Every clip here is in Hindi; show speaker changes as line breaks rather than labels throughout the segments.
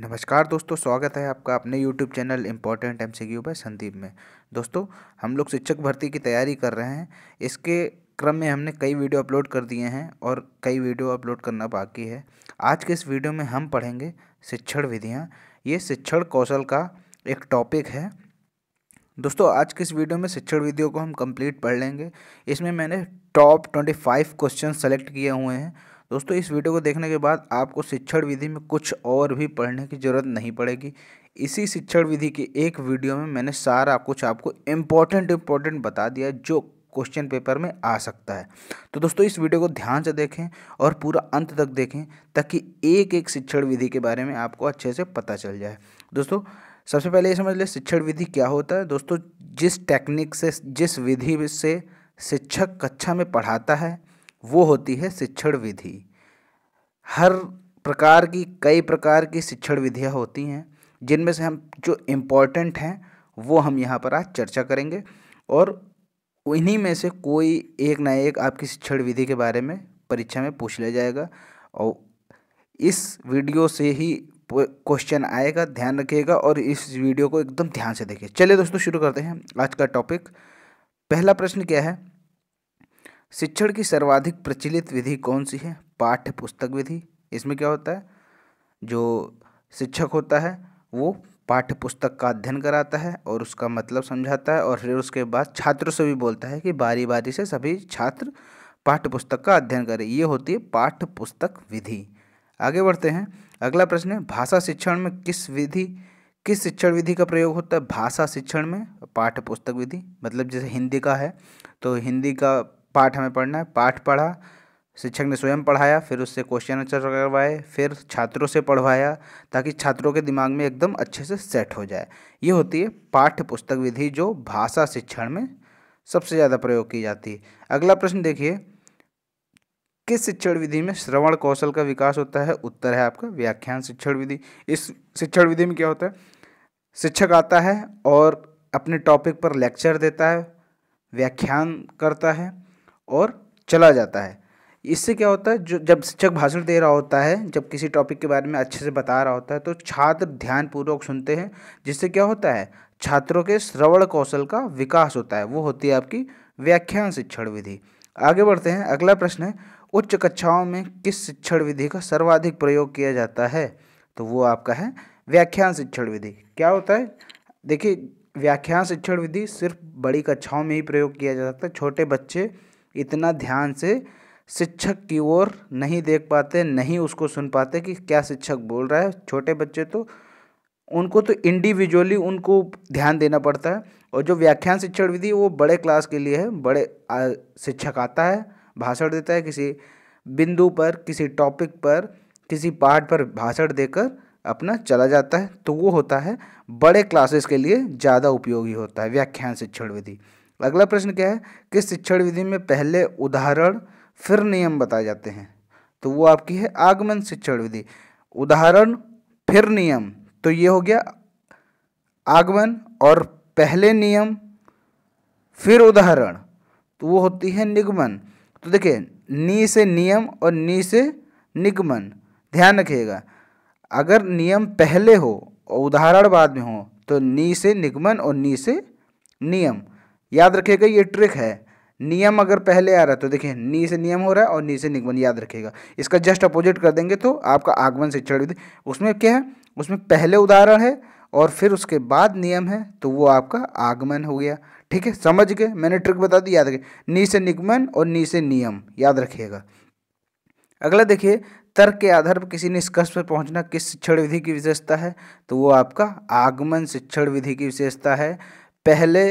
नमस्कार दोस्तों स्वागत है आपका अपने YouTube channel important M C पर संदीप में दोस्तों हम लोग शिक्षक भर्ती की तैयारी कर रहे हैं इसके क्रम में हमने कई वीडियो अपलोड कर दिए हैं और कई वीडियो अपलोड करना बाकी है आज के इस वीडियो में हम पढ़ेंगे शिक्षण विधियाँ ये शिक्षण कौशल का एक टॉपिक है दोस्तों आज के इस वीडियो में शिक्षण विधियों को हम कंप्लीट पढ़ लेंगे इसमें मैंने top twenty five question select किए हुए हैं दोस्तों इस वीडियो को देखने के बाद आपको शिक्षण विधि में कुछ और भी पढ़ने की ज़रूरत नहीं पड़ेगी इसी शिक्षण विधि के एक वीडियो में मैंने सारा कुछ आपको इम्पोर्टेंट इम्पोर्टेंट बता दिया जो क्वेश्चन पेपर में आ सकता है तो दोस्तों इस वीडियो को ध्यान से देखें और पूरा अंत तक देखें ताकि एक एक शिक्षण विधि के बारे में आपको अच्छे से पता चल जाए दोस्तों सबसे पहले ये समझ लें शिक्षण विधि क्या होता है दोस्तों जिस टेक्निक से जिस विधि से शिक्षक कक्षा में पढ़ाता है वो होती है शिक्षण विधि हर प्रकार की कई प्रकार की शिक्षण विधियाँ होती हैं जिनमें से हम जो इम्पोर्टेंट हैं वो हम यहाँ पर आज चर्चा करेंगे और इन्हीं में से कोई एक ना एक आपकी शिक्षण विधि के बारे में परीक्षा में पूछ लिया जाएगा और इस वीडियो से ही क्वेश्चन आएगा ध्यान रखिएगा और इस वीडियो को एकदम ध्यान से देखिए चलिए दोस्तों शुरू करते हैं आज का टॉपिक पहला प्रश्न क्या है शिक्षण की सर्वाधिक प्रचलित विधि कौन सी है पाठ्य पुस्तक विधि इसमें क्या होता है जो शिक्षक होता है वो पाठ्य पुस्तक का अध्ययन कराता है और उसका मतलब समझाता है और फिर उसके बाद छात्रों से भी बोलता है कि बारी बारी से सभी छात्र पाठ्य पुस्तक का अध्ययन करें ये होती है पाठ्य पुस्तक विधि आगे बढ़ते हैं अगला प्रश्न है भाषा शिक्षण में किस विधि किस शिक्षण विधि का प्रयोग होता है भाषा शिक्षण में पाठ्य पुस्तक विधि मतलब जैसे हिंदी का है तो हिंदी का पाठ हमें पढ़ना है पाठ पढ़ा शिक्षक ने स्वयं पढ़ाया फिर उससे क्वेश्चन आंसर करवाए फिर छात्रों से पढ़वाया ताकि छात्रों के दिमाग में एकदम अच्छे से सेट हो जाए ये होती है पाठ्य पुस्तक विधि जो भाषा शिक्षण में सबसे ज़्यादा प्रयोग की जाती है अगला प्रश्न देखिए किस शिक्षण विधि में श्रवण कौशल का विकास होता है उत्तर है आपका व्याख्यान शिक्षण विधि इस शिक्षण विधि में क्या होता है शिक्षक आता है और अपने टॉपिक पर लेक्चर देता है व्याख्यान करता है और चला जाता है इससे क्या होता है जो जब शिक्षक भाषण दे रहा होता है जब किसी टॉपिक के बारे में अच्छे से बता रहा होता है तो छात्र ध्यानपूर्वक सुनते हैं जिससे क्या होता है छात्रों के श्रवण कौशल का विकास होता है वो होती है आपकी व्याख्यान शिक्षण विधि आगे बढ़ते हैं अगला प्रश्न है उच्च कक्षाओं में किस शिक्षण विधि का सर्वाधिक प्रयोग किया जाता है तो वो आपका है व्याख्यान शिक्षण विधि क्या होता है देखिए व्याख्यान शिक्षण विधि सिर्फ बड़ी कक्षाओं में ही प्रयोग किया जा सकता है छोटे बच्चे इतना ध्यान से शिक्षक की ओर नहीं देख पाते नहीं उसको सुन पाते कि क्या शिक्षक बोल रहा है छोटे बच्चे तो उनको तो इंडिविजुअली उनको ध्यान देना पड़ता है और जो व्याख्यान शिक्षण विधि वो बड़े क्लास के लिए है बड़े शिक्षक आता है भाषण देता है किसी बिंदु पर किसी टॉपिक पर किसी पार्ट पर भाषण देकर अपना चला जाता है तो वो होता है बड़े क्लासेस के लिए ज़्यादा उपयोगी होता है व्याख्यान शिक्षण विधि अगला प्रश्न क्या है कि शिक्षण विधि में पहले उदाहरण फिर नियम बताए जाते हैं तो वो आपकी है आगमन शिक्षण विधि उदाहरण फिर नियम तो ये हो गया आगमन और पहले नियम फिर उदाहरण तो वो होती है निगमन तो देखिए नी से नियम और नी से निगमन ध्यान रखिएगा अगर नियम पहले हो और उदाहरण बाद में हो तो नी से निगमन और नी से नियम याद रखिएगा ये ट्रिक है नियम अगर पहले आ रहा है तो देखिए नी से नियम हो रहा है और नी से निगमन याद रखिएगा इसका जस्ट अपोजिट कर देंगे तो आपका आगमन शिक्षण विधि उसमें क्या है उसमें पहले उदाहरण है और फिर उसके बाद नियम है तो वो आपका आगमन हो गया ठीक है समझ गए मैंने ट्रिक बता दी याद रखिए नी से निगमन और नी से नियम याद रखिएगा अगला देखिए तर्क के आधार पर किसी निष्कर्ष पर पहुंचना किस शिक्षण विधि की विशेषता है तो वो आपका आगमन शिक्षण विधि की विशेषता है पहले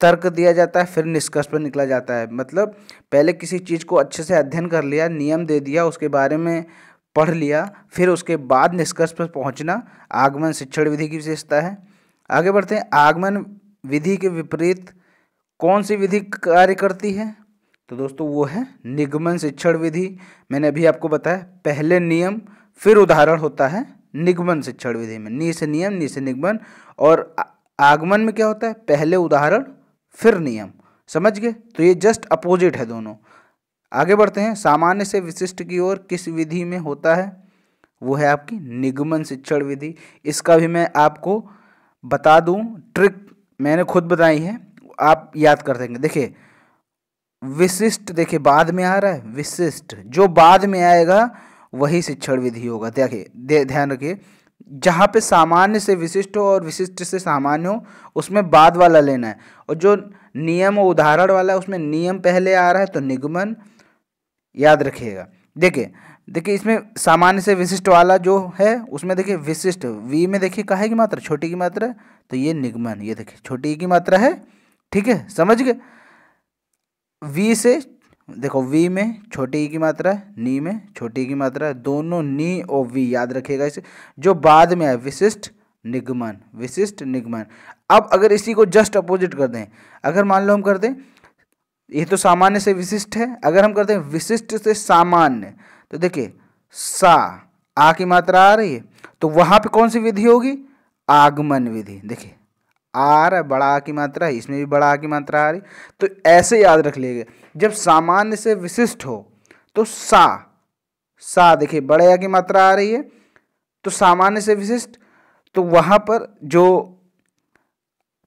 तर्क दिया जाता है फिर निष्कर्ष पर निकला जाता है मतलब पहले किसी चीज़ को अच्छे से अध्ययन कर लिया नियम दे दिया उसके बारे में पढ़ लिया फिर उसके बाद निष्कर्ष पर पहुंचना आगमन शिक्षण विधि की विशेषता है आगे बढ़ते हैं आगमन विधि के विपरीत कौन सी विधि कार्य करती है तो दोस्तों वो है निगमन शिक्षण विधि मैंने अभी आपको बताया पहले नियम फिर उदाहरण होता है निगमन शिक्षण विधि में नी से नियम नी से निगमन और आगमन में क्या होता है पहले उदाहरण फिर नियम समझ गए तो ये जस्ट अपोजिट है दोनों आगे बढ़ते हैं सामान्य से विशिष्ट की ओर किस विधि में होता है वो है आपकी निगमन शिक्षण विधि इसका भी मैं आपको बता दूं ट्रिक मैंने खुद बताई है आप याद कर देंगे देखिए विशिष्ट देखिए बाद में आ रहा है विशिष्ट जो बाद में आएगा वही शिक्षण विधि होगा देखिए ध्यान रखिए जहाँ पे सामान्य से विशिष्ट हो और विशिष्ट से सामान्य हो उसमें बाद वाला लेना है और जो नियम और उदाहरण वाला है उसमें नियम पहले आ रहा है तो निगमन याद रखिएगा देखिए देखिए इसमें सामान्य से विशिष्ट वाला जो है उसमें देखिए विशिष्ट वी में देखिए काहे की मात्रा छोटी की मात्रा तो ये निगमन ये देखिए छोटी की मात्रा है ठीक है समझ गए वी से देखो वी में छोटी ई की मात्रा है नी में छोटी ई की मात्रा है दोनों नी और वी याद रखिएगा इसे जो बाद में आए विशिष्ट निगमन विशिष्ट निगमन अब अगर इसी को जस्ट अपोजिट कर दें अगर मान लो हम कर दें ये तो सामान्य से विशिष्ट है अगर हम करते हैं विशिष्ट से सामान्य तो देखिए सा आ की मात्रा आ रही है तो वहाँ पे कौन सी विधि होगी आगमन विधि देखिए आर बड़ा की मात्रा है इसमें भी बड़ा की मात्रा आ रही तो ऐसे याद रख लिए जब सामान्य से विशिष्ट हो तो सा सा देखिए बड़े की मात्रा आ रही है तो सामान्य से विशिष्ट तो वहाँ पर जो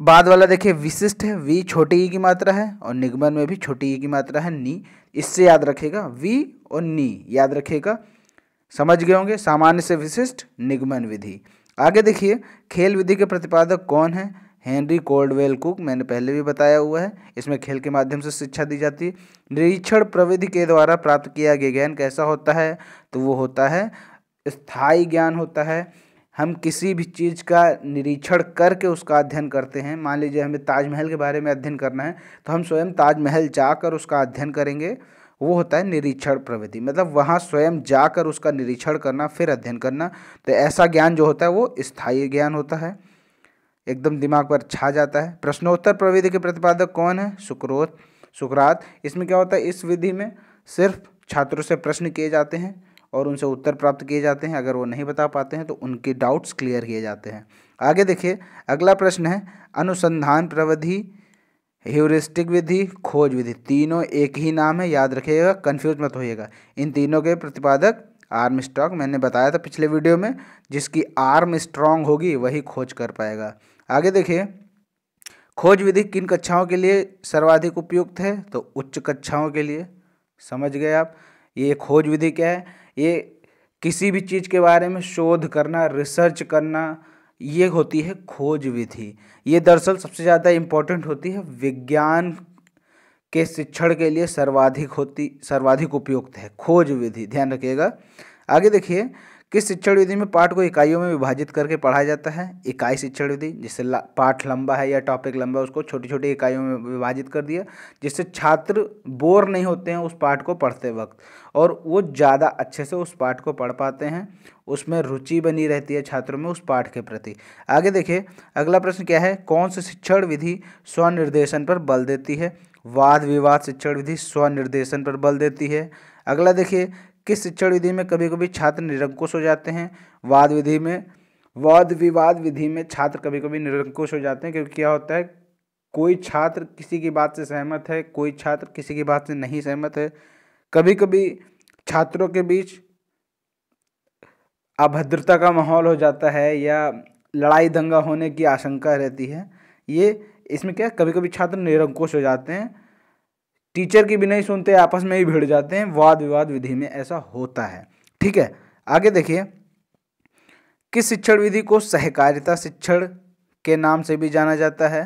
बाद वाला देखिए विशिष्ट है वी छोटी ई की मात्रा है और निगमन में भी छोटी ई की मात्रा है नी इससे याद रखेगा वी और नी याद रखेगा समझ गए होंगे सामान्य से विशिष्ट निगमन विधि आगे देखिए खेल विधि के प्रतिपादक कौन है हेनरी कोल्डवेल कुक मैंने पहले भी बताया हुआ है इसमें खेल के माध्यम से शिक्षा दी जाती है निरीक्षण प्रविधि के द्वारा प्राप्त किया गया ज्ञान कैसा होता है तो वो होता है स्थायी ज्ञान होता है हम किसी भी चीज़ का निरीक्षण करके उसका अध्ययन करते हैं मान लीजिए हमें ताजमहल के बारे में अध्ययन करना है तो हम स्वयं ताजमहल जाकर उसका अध्ययन करेंगे वो होता है निरीक्षण प्रवृत्ति मतलब वहाँ स्वयं जाकर उसका निरीक्षण करना फिर अध्ययन करना तो ऐसा ज्ञान जो होता है वो स्थायी ज्ञान होता है एकदम दिमाग पर छा जाता है प्रश्नोत्तर प्रविधि के प्रतिपादक कौन है सुक्रोत सुकरात इसमें क्या होता है इस विधि में सिर्फ छात्रों से प्रश्न किए जाते हैं और उनसे उत्तर प्राप्त किए जाते हैं अगर वो नहीं बता पाते हैं तो उनके डाउट्स क्लियर किए जाते हैं आगे देखिए अगला प्रश्न है अनुसंधान प्रविधि ह्यूरिस्टिक विधि खोज विधि तीनों एक ही नाम है याद रखिएगा कन्फ्यूज मत होइएगा इन तीनों के प्रतिपादक आर्म स्टॉक मैंने बताया था पिछले वीडियो में जिसकी आर्म स्ट्रांग होगी वही खोज कर पाएगा आगे देखिए खोज विधि किन कक्षाओं के लिए सर्वाधिक उपयुक्त है तो उच्च कक्षाओं के लिए समझ गए आप ये खोज विधि क्या है ये किसी भी चीज़ के बारे में शोध करना रिसर्च करना ये होती है खोज विधि ये दरअसल सबसे ज़्यादा इम्पोर्टेंट होती है विज्ञान के शिक्षण के लिए सर्वाधिक होती सर्वाधिक उपयुक्त है खोज विधि ध्यान रखिएगा आगे देखिए किस शिक्षण विधि में पाठ को इकाइयों में विभाजित करके पढ़ाया जाता है इकाई शिक्षण विधि जिससे पाठ लंबा है या टॉपिक लंबा है उसको छोटी छोटी इकाइयों में विभाजित कर दिया जिससे छात्र बोर नहीं होते हैं उस पाठ को पढ़ते वक्त और वो ज़्यादा अच्छे से उस पाठ को पढ़ पाते हैं उसमें रुचि बनी रहती है छात्रों में उस पाठ के प्रति आगे देखिए अगला प्रश्न क्या है कौन सी शिक्षण विधि स्वनिर्देशन पर बल देती है वाद विवाद शिक्षण विधि स्वनिर्देशन पर बल देती है अगला देखिए किस शिक्षण विधि में कभी कभी छात्र निरंकुश हो जाते हैं वाद विधि में वाद विवाद विधि में छात्र कभी कभी निरंकुश हो जाते हैं क्योंकि क्या होता है कोई छात्र किसी की बात से सहमत है कोई छात्र किसी की बात से नहीं सहमत है कभी कभी छात्रों के बीच अभद्रता का माहौल हो जाता है या लड़ाई दंगा होने की आशंका रहती है ये इसमें क्या कभी कभी छात्र निरंकुश हो जाते हैं टीचर की भी नहीं सुनते आपस में ही भिड़ जाते हैं वाद विवाद विधि में ऐसा होता है ठीक है आगे देखिए किस शिक्षण विधि को सहकारिता शिक्षण के नाम से भी जाना जाता है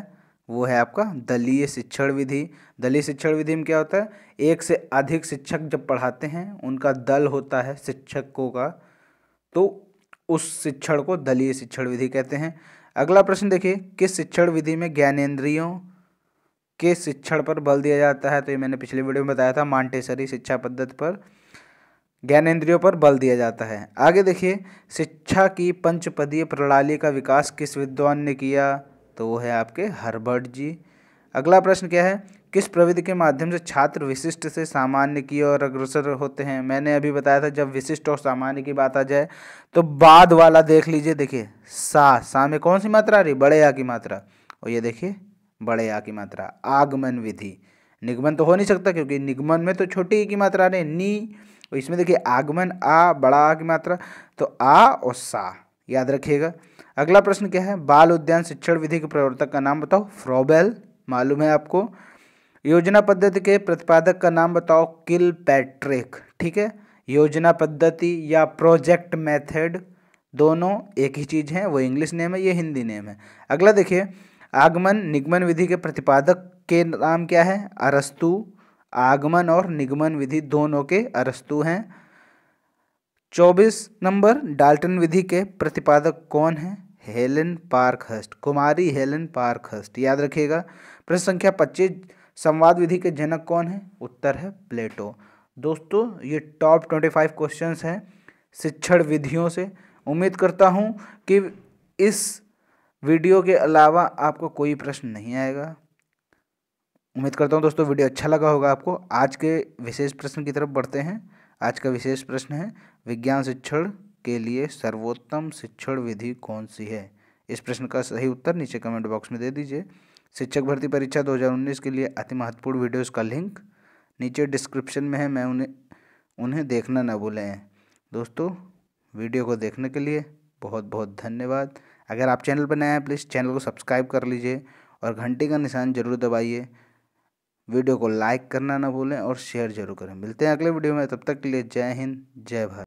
वो है आपका दलीय शिक्षण विधि दलीय शिक्षण विधि में क्या होता है एक से अधिक शिक्षक जब पढ़ाते हैं उनका दल होता है शिक्षकों का तो उस शिक्षण को दलीय शिक्षण विधि कहते हैं अगला प्रश्न देखिए किस शिक्षण विधि में ज्ञानेन्द्रियों के शिक्षण पर बल दिया जाता है तो ये मैंने पिछले वीडियो में बताया था मांटेसरी शिक्षा पद्धति पर ज्ञानेन्द्रियों पर बल दिया जाता है आगे देखिए शिक्षा की पंचपदीय प्रणाली का विकास किस विद्वान ने किया तो वो है आपके हर्बर्ट जी अगला प्रश्न क्या है किस प्रविधि के माध्यम से छात्र विशिष्ट से सामान्य की ओर अग्रसर होते हैं मैंने अभी बताया था जब विशिष्ट और सामान्य की बात आ जाए तो बाद वाला देख लीजिए देखिए सा सा में कौन सी मात्रा आ रही बड़े आ की मात्रा और ये देखिए बड़े आ की मात्रा आगमन विधि निगमन तो हो नहीं सकता क्योंकि निगमन में तो छोटी की मात्रा आ रही नी और इसमें देखिए आगमन आ बड़ा आ की मात्रा तो आ और सा याद रखिएगा अगला प्रश्न क्या है बाल उद्यान शिक्षण विधि के प्रवर्तक का नाम बताओ फ्रोबेल मालूम है आपको योजना पद्धति के प्रतिपादक का नाम बताओ किल पैट्रिक ठीक है योजना पद्धति या प्रोजेक्ट मेथड दोनों एक ही चीज़ है वो इंग्लिश नेम है ये हिंदी नेम है अगला देखिए आगमन निगमन विधि के प्रतिपादक के नाम क्या है अरस्तु आगमन और निगमन विधि दोनों के अरस्तु हैं चौबीस नंबर डाल्टन विधि के प्रतिपादक कौन है हेलन पार्कहस्ट कुमारी हेलन पार्कहस्ट याद रखिएगा प्रश्न संख्या पच्चीस संवाद विधि के जनक कौन है उत्तर है प्लेटो दोस्तों ये टॉप ट्वेंटी फाइव क्वेश्चन हैं शिक्षण विधियों से उम्मीद करता हूँ कि इस वीडियो के अलावा आपको कोई प्रश्न नहीं आएगा उम्मीद करता हूँ दोस्तों वीडियो अच्छा लगा होगा आपको आज के विशेष प्रश्न की तरफ बढ़ते हैं आज का विशेष प्रश्न है विज्ञान शिक्षण के लिए सर्वोत्तम शिक्षण विधि कौन सी है इस प्रश्न का सही उत्तर नीचे कमेंट बॉक्स में दे दीजिए शिक्षक भर्ती परीक्षा 2019 के लिए अति महत्वपूर्ण वीडियोस का लिंक नीचे डिस्क्रिप्शन में है मैं उन्हें उन्हें देखना ना भूलें दोस्तों वीडियो को देखने के लिए बहुत बहुत धन्यवाद अगर आप चैनल पर नए हैं प्लीज़ चैनल को सब्सक्राइब कर लीजिए और घंटी का निशान जरूर दबाइए वीडियो को लाइक करना ना भूलें और शेयर जरूर करें मिलते हैं अगले वीडियो में तब तक के लिए जय हिंद जय भारत